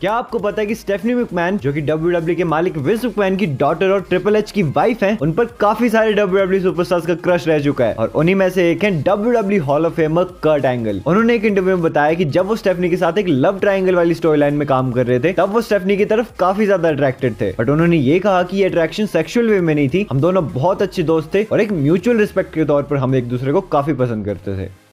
क्या आपको पता है कि स्टेफनी मिकमैन जो कि डब्ल्यू e के मालिक विस मैन की डॉटर और ट्रिपल एच की वाइफ हैं, उन पर काफी सारे डब्ल्यू सुपरस्टार्स e का क्रश रह चुका है और उन्हीं में से एक है W hall of famer Kurt Angle उन्होंने एक इंटरव्यू में बताया कि जब वो स्टेफनी के साथ एक लव ट्राइंगल वाली स्टोरी लाइन में काम कर रहे थे तब वो स्टेफनी की तरफ काफी ज्यादा अट्रैक्टेड थे बट उन्होंने ये कहा कि ये अट्रैक्शन सेक्शुअल वे में नहीं थी हम दोनों बहुत अच्छे दोस्त थे और एक म्यूचुअल रिस्पेक्ट के तौर पर हम एक दूसरे को काफी पसंद करते थे